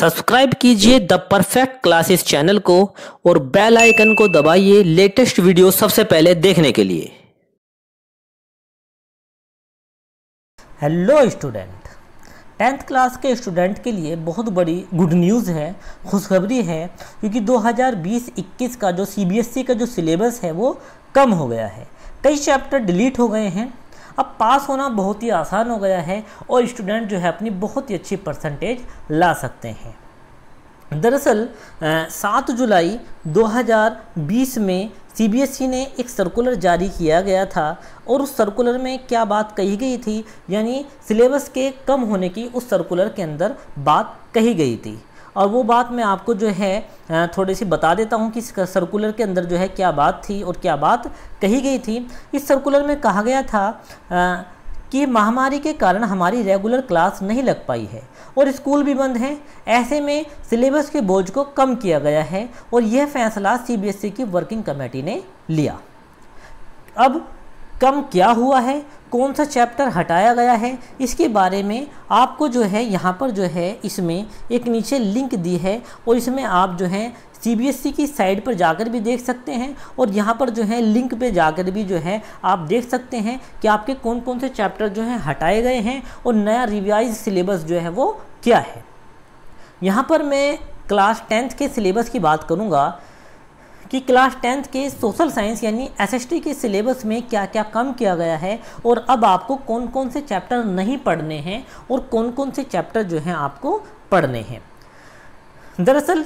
subscribe कीजिए the perfect classes channel को और बेल आइकन को दबाइए लेटेस्ट वीडियो सबसे पहले देखने के लिए हेलो स्टूडेंट टेंथ क्लास के स्टूडेंट के लिए बहुत बड़ी गुड न्यूज़ है खुशखबरी है क्योंकि 2020-21 का जो सीबीएसई e का जो सिलेबस है वो कम हो गया है कई चैप्टर डिलीट हो गए हैं अब पास होना बहुत ही आसान हो गया है और स्टूडेंट जो है अपनी बहुत ही अच्छी परसेंटेज ला सकते हैं दरअसल सात जुलाई 2020 में सीबीएसई e ने एक सर्कुलर जारी किया गया था और उस सर्कुलर में क्या बात कही गई थी यानी सिलेबस के कम होने की उस सर्कुलर के अंदर बात कही गई थी और वो बात मैं आपको जो है थोड़ी सी बता देता हूँ कि सर्कुलर के अंदर जो है क्या बात थी और क्या बात कही गई थी इस सर्कुलर में कहा गया था कि महामारी के कारण हमारी रेगुलर क्लास नहीं लग पाई है और स्कूल भी बंद हैं ऐसे में सिलेबस के बोझ को कम किया गया है और यह फैसला सीबीएसई e की वर्किंग कमेटी ने लिया अब कम क्या हुआ है कौन सा चैप्टर हटाया गया है इसके बारे में आपको जो है यहाँ पर जो है इसमें एक नीचे लिंक दी है और इसमें आप जो है सी e की साइट पर जाकर भी देख सकते हैं और यहाँ पर जो है लिंक पे जाकर भी जो है आप देख सकते हैं कि आपके कौन कौन से चैप्टर जो हैं हटाए गए हैं और नया रिवाइज सिलेबस जो है वो क्या है यहाँ पर मैं क्लास टेंथ के सिलेबस की बात करूँगा कि क्लास टेंथ के सोशल साइंस यानी एसएसटी के सिलेबस में क्या क्या कम किया गया है और अब आपको कौन कौन से चैप्टर नहीं पढ़ने हैं और कौन कौन से चैप्टर जो हैं आपको पढ़ने हैं दरअसल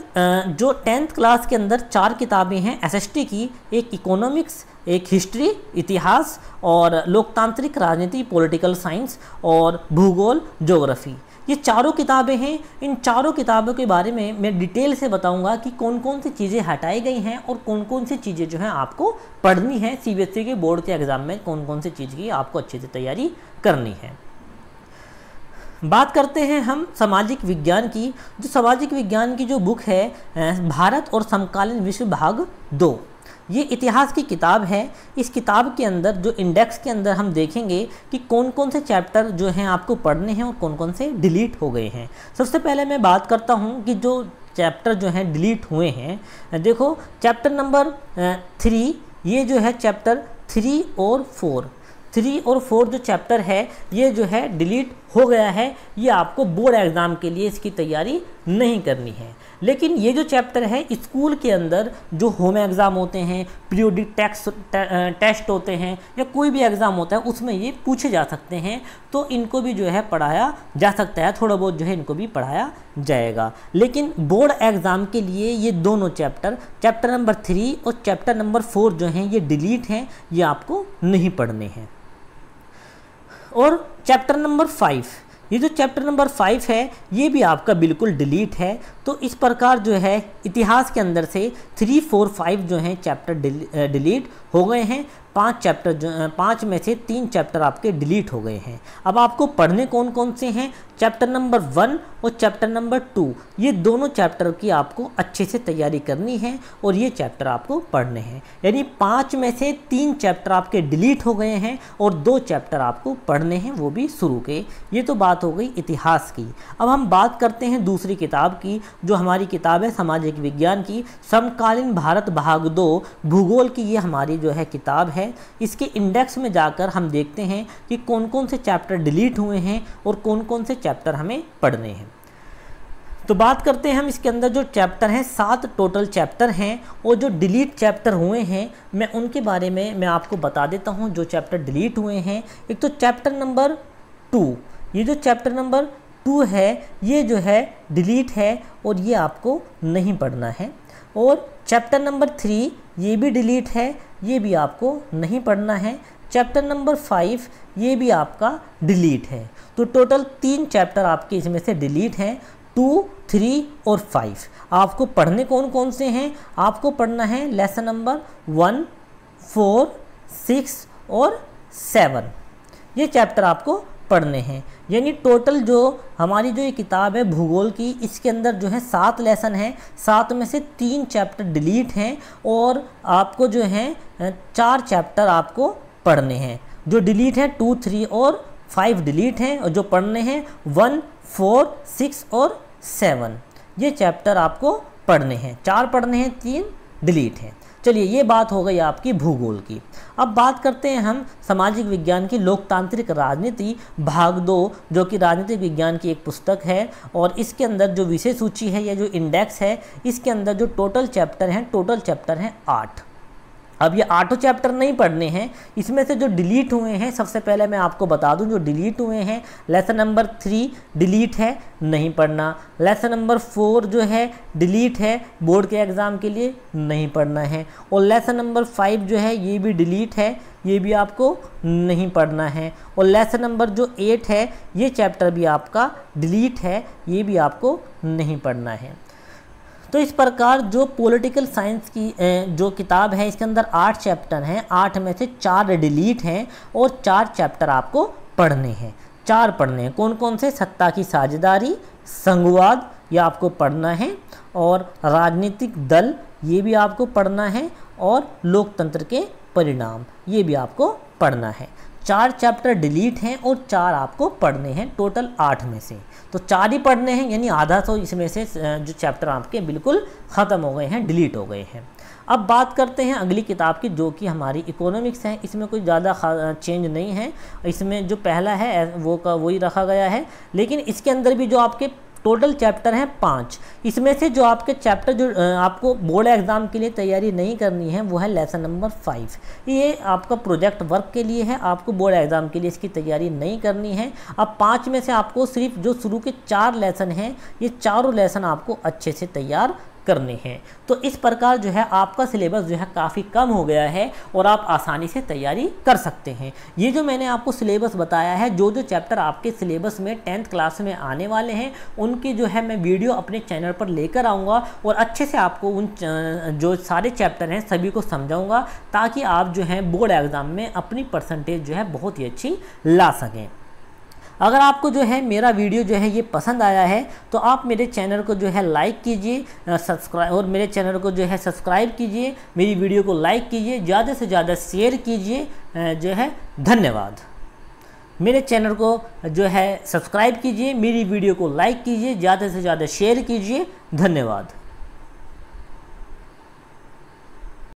जो टेंथ क्लास के अंदर चार किताबें हैं एसएसटी की एक इकोनॉमिक्स एक हिस्ट्री इतिहास और लोकतांत्रिक राजनीति पॉलिटिकल साइंस और भूगोल ज्योग्राफी ये चारों किताबें हैं इन चारों किताबों के बारे में मैं डिटेल से बताऊंगा कि कौन कौन सी चीज़ें हटाई गई हैं और कौन कौन सी चीज़ें जो हैं आपको पढ़नी है सी के बोर्ड के एग्ज़ाम में कौन कौन सी चीज़ की आपको अच्छे से तैयारी करनी है बात करते हैं हम सामाजिक विज्ञान की जो सामाजिक विज्ञान की जो बुक है भारत और समकालीन विश्व भाग दो ये इतिहास की किताब है इस किताब के अंदर जो इंडेक्स के अंदर हम देखेंगे कि कौन कौन से चैप्टर जो हैं आपको पढ़ने हैं और कौन कौन से डिलीट हो गए हैं सबसे पहले मैं बात करता हूँ कि जो चैप्टर जो हैं डिलीट हुए हैं देखो चैप्टर नंबर थ्री ये जो है चैप्टर थ्री और फोर थ्री और फोर जो चैप्टर है ये जो है डिलीट हो गया है ये आपको बोर्ड एग्ज़ाम के लिए इसकी तैयारी नहीं करनी है लेकिन ये जो चैप्टर है स्कूल के अंदर जो होम एग्ज़ाम होते हैं पीरियोडिक टैक्स टेस्ट होते हैं या कोई भी एग्ज़ाम होता है उसमें ये पूछे जा सकते हैं तो इनको भी जो है पढ़ाया जा सकता है थोड़ा बहुत जो है इनको भी पढ़ाया जाएगा लेकिन बोर्ड एग्ज़ाम के लिए ये दोनों चैप्टर चैप्टर नंबर थ्री और चैप्टर नंबर फोर जो हैं ये डिलीट हैं ये आपको नहीं पढ़ने हैं और चैप्टर नंबर फाइव ये जो चैप्टर नंबर फाइव है ये भी आपका बिल्कुल डिलीट है तो इस प्रकार जो है इतिहास के अंदर से थ्री फोर फाइव जो हैं चैप्टर डिलीट हो गए हैं पांच चैप्टर जो पाँच में से तीन चैप्टर आपके डिलीट हो गए हैं अब आपको पढ़ने कौन कौन से हैं चैप्टर नंबर वन और चैप्टर नंबर टू ये दोनों चैप्टर की आपको अच्छे से तैयारी करनी है और ये चैप्टर आपको पढ़ने हैं यानी पाँच में से तीन चैप्टर आपके डिलीट हो गए हैं और दो चैप्टर आपको पढ़ने हैं वो भी शुरू के ये तो बात हो गई इतिहास की अब हम बात करते हैं दूसरी किताब की जो हमारी किताब है सामाजिक विज्ञान की समकालीन भारत भाग दो भूगोल की ये हमारी जो है किताब है है इसके इंडेक्स में जाकर हम देखते हैं कि कौन कौन से चैप्टर डिलीट हुए हैं और कौन कौन से चैप्टर हमें पढ़ने हैं तो बात करते हैं हम इसके अंदर जो चैप्टर हैं सात टोटल चैप्टर हैं और जो डिलीट चैप्टर हुए हैं मैं उनके बारे में मैं आपको बता देता हूं जो चैप्टर डिलीट हुए हैं एक तो चैप्टर नंबर टू ये जो चैप्टर नंबर टू है ये जो है डिलीट है और ये आपको नहीं पढ़ना है और चैप्टर नंबर थ्री ये भी डिलीट है ये भी आपको नहीं पढ़ना है चैप्टर नंबर फाइव ये भी आपका डिलीट है तो टोटल तीन चैप्टर आपके इसमें से डिलीट हैं टू थ्री और फाइव आपको पढ़ने कौन कौन से हैं आपको पढ़ना है lesson number one four six और सेवन ये चैप्टर आपको पढ़ने हैं यानी टोटल जो हमारी जो ये किताब है भूगोल की इसके अंदर जो है सात लेसन हैं सात में से तीन चैप्टर डिलीट हैं और आपको जो है चार चैप्टर आपको पढ़ने हैं जो डिलीट है टू थ्री और फाइव डिलीट हैं और जो पढ़ने हैं वन फोर सिक्स और सेवन ये चैप्टर आपको पढ़ने हैं चार पढ़ने हैं तीन डिलीट हैं चलिए ये बात हो गई आपकी भूगोल की अब बात करते हैं हम सामाजिक विज्ञान की लोकतांत्रिक राजनीति भाग दो जो कि राजनीतिक विज्ञान की एक पुस्तक है और इसके अंदर जो विषय सूची है या जो इंडेक्स है इसके अंदर जो टोटल चैप्टर हैं टोटल चैप्टर हैं आठ अब ये आठों चैप्टर नहीं पढ़ने हैं इसमें से जो डिलीट हुए हैं सबसे पहले मैं आपको बता दूं जो डिलीट हुए हैं लेसन नंबर थ्री डिलीट है नहीं पढ़ना लेसन नंबर फोर जो है डिलीट है बोर्ड के एग्ज़ाम के लिए नहीं पढ़ना है और लेसन नंबर फाइव जो है ये भी डिलीट है ये भी आपको नहीं पढ़ना है और लेसन नंबर जो एट है ये चैप्टर भी आपका डिलीट है ये भी आपको नहीं पढ़ना है तो इस प्रकार जो पॉलिटिकल साइंस की जो किताब है इसके अंदर आठ चैप्टर हैं आठ में से चार डिलीट हैं और चार चैप्टर आपको पढ़ने हैं चार पढ़ने हैं कौन कौन से सत्ता की साझेदारी संघवाद यह आपको पढ़ना है और राजनीतिक दल ये भी आपको पढ़ना है और लोकतंत्र के परिणाम ये भी आपको पढ़ना है चार चैप्टर डिलीट हैं और चार आपको पढ़ने हैं टोटल आठ में से तो चार ही पढ़ने हैं यानी आधा तो इसमें से जो चैप्टर आपके बिल्कुल ख़त्म हो गए हैं डिलीट हो गए हैं अब बात करते हैं अगली किताब की जो कि हमारी इकोनॉमिक्स है इसमें कोई ज़्यादा चेंज नहीं है इसमें जो पहला है वो का वही रखा गया है लेकिन इसके अंदर भी जो आपके टोटल चैप्टर हैं पाँच इसमें से जो आपके चैप्टर जो आपको बोर्ड एग्ज़ाम के लिए तैयारी नहीं करनी है वो है लेसन नंबर फाइव ये आपका प्रोजेक्ट वर्क के लिए है आपको बोर्ड एग्ज़ाम के लिए इसकी तैयारी नहीं करनी है अब पाँच में से आपको सिर्फ जो शुरू के चार लेसन हैं ये चारों लेसन आपको अच्छे से तैयार करने हैं तो इस प्रकार जो है आपका सिलेबस जो है काफ़ी कम हो गया है और आप आसानी से तैयारी कर सकते हैं ये जो मैंने आपको सिलेबस बताया है जो जो चैप्टर आपके सिलेबस में टेंथ क्लास में आने वाले हैं उनकी जो है मैं वीडियो अपने चैनल पर लेकर आऊँगा और अच्छे से आपको उन जो सारे चैप्टर हैं सभी को समझाऊँगा ताकि आप जो है बोर्ड एग्ज़ाम में अपनी परसेंटेज जो है बहुत ही अच्छी ला सकें अगर आपको जो है मेरा वीडियो जो है ये पसंद आया है तो आप मेरे चैनल को जो है लाइक कीजिए सब्सक्राइब और मेरे चैनल को जो है सब्सक्राइब कीजिए मेरी वीडियो को लाइक कीजिए ज़्यादा से ज़्यादा शेयर कीजिए जो है धन्यवाद मेरे चैनल को जो है सब्सक्राइब कीजिए मेरी वीडियो को लाइक कीजिए ज़्यादा से ज़्यादा शेयर कीजिए धन्यवाद